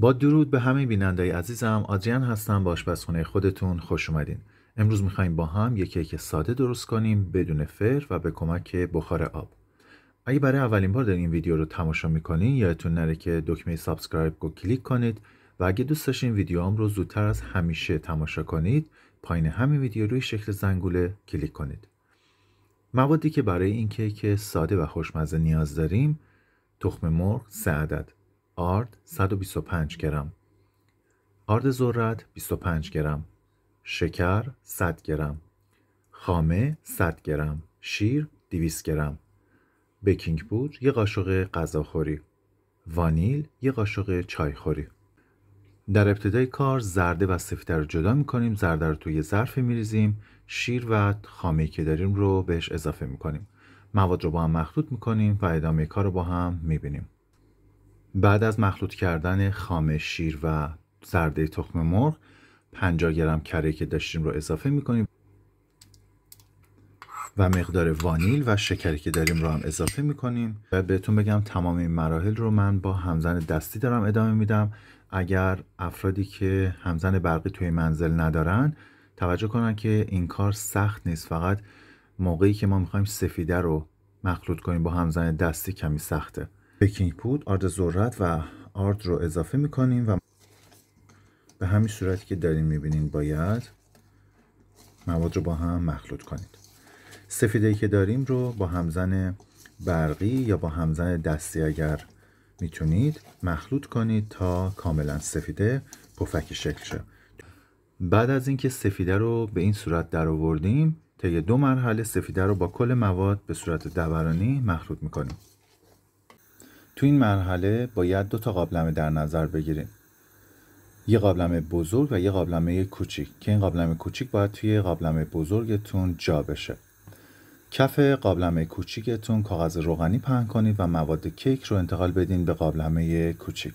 با درود به همه بیننده عزیزم آدریان هستم با آشپزخونه خودتون خوش اومدین امروز میخوایم با هم یک کیک ساده درست کنیم بدون فر و به کمک بخار آب اگه برای اولین بار دارین این ویدیو رو تماشا میکنین یادتون نره که دکمه سابسکرایب رو کلیک کنید و اگه دوست داشتین ویدیوام رو زودتر از همیشه تماشا کنید پایین همین ویدیو روی شکل زنگوله کلیک کنید موادی که برای این کیک ساده و خوشمزه نیاز داریم تخم مرغ سه عدد آرد 125 گرم آرد ذرت 25 گرم شکر 100 گرم خامه 100 گرم شیر 200 گرم بیکینگ پودر یک قاشق غذاخوری وانیل یک قاشق چایخوری در ابتدای کار زرده و سفیده رو جدا میکنیم زرده رو توی ظرفی میریزیم شیر و خامه که داریم رو بهش اضافه میکنیم مواد رو با هم مخلوط میکنیم و ادامه کار رو با هم میبینیم بعد از مخلوط کردن خام شیر و زرده تخم مرغ 50 گرم کره که داشتیم رو اضافه میکنیم و مقدار وانیل و شکری که داریم رو هم اضافه میکنیم و بهتون بگم تمام این مراحل رو من با همزن دستی دارم ادامه میدم اگر افرادی که همزن برقی توی منزل ندارن توجه کنن که این کار سخت نیست فقط موقعی که ما میخوایم سفیده رو مخلوط کنیم با همزن دستی کمی سخته پکینگ پود آرد ذرت و آرد رو اضافه میکنیم و به همین صورتی که داریم میبینین باید مواد رو با هم مخلوط کنید ای که داریم رو با همزن برقی یا با همزن دستی اگر میتونید مخلوط کنید تا کاملا سفیده پفکی شکل شه بعد از اینکه سفیده رو به این صورت در آوردیم طی دو مرحله سفیده رو با کل مواد به صورت دورانی مخلوط میکنیم تو این مرحله باید دو تا قابلمه در نظر بگیریم یه قابلمه بزرگ و یه قابلمه کوچیک که این قابلمه کوچیک باید توی قابلمه بزرگتون جا بشه کف قابلمه کوچیکتون کاغذ روغنی پهن کنید و مواد کیک رو انتقال بدین به قابلمه کوچیک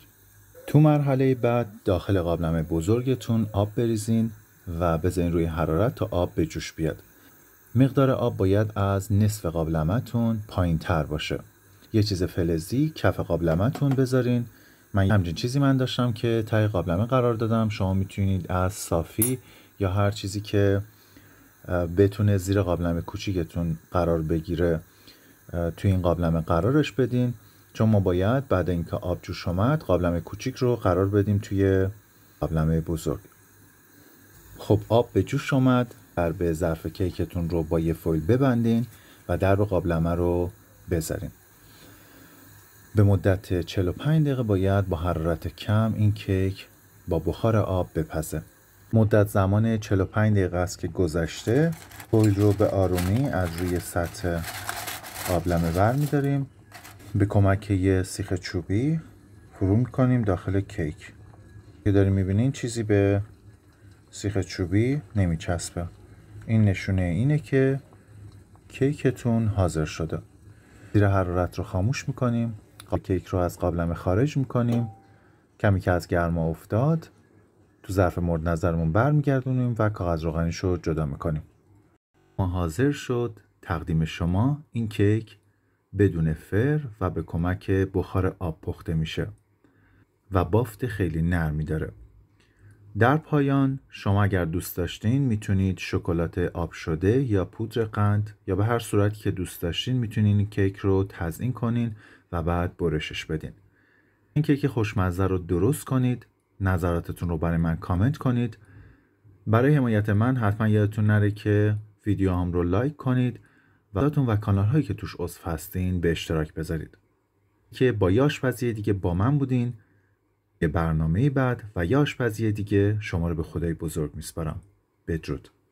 تو مرحله بعد داخل قابلمه بزرگتون آب بریزین و بزنین روی حرارت تا آب به جوش بیاد مقدار آب باید از نصف قابلمهتون پایین تر باشه یه چیز فلزی کف قابلمتون بذارین من همچین چیزی من داشتم که تای قابلمه قرار دادم شما میتونید از صافی یا هر چیزی که بتونه زیر قابلمه کوچیکتون قرار بگیره توی این قابلمه قرارش بدین چون ما باید بعد اینکه آب جوش اومد قابلمه کوچیک رو قرار بدیم توی قابلمه بزرگ خب آب به جوش اومد در به ظرف کیکتون رو با یه فویل ببندین و در قابلمه رو بذارین به مدت 45 دقیقه باید با حرارت کم این کیک با بخار آب بپزه مدت زمان 45 دقیقه است که گذشته بویل رو به آرومی از روی سطح آبلمه بر میداریم به کمک یه سیخ چوبی فرو کنیم داخل کیک که داریم میبینین چیزی به سیخ چوبی نمیچسبه این نشونه اینه که کیکتون حاضر شده زیر حرارت رو خاموش میکنیم خب. کیک رو از قابلمه خارج میکنیم کمی که از گرما افتاد تو ظرف مورد نظرمون برمیگردونیم و کاغذ روغنیش رو جدا میکنیم ما حاضر شد تقدیم شما این کیک بدون فر و به کمک بخار آب پخته میشه و بافت خیلی نرمی داره در پایان شما اگر دوست داشتین میتونید شکلات آب شده یا پودر قند یا به هر صورتی که دوست داشتین میتونین کیک رو تزین کنین و بعد برشش بدین این کیک خوشمزه رو درست کنید نظراتتون رو برای من کامنت کنید برای حمایت من حتما یادتون نره که ویدیو هم رو لایک کنید و و کانال هایی که توش عضو هستین به اشتراک بذارید که با یاشپزی دیگه با من بودین یه برنامه بعد و یاشپزی دیگه شما رو به خدای بزرگ میسپارم بدرود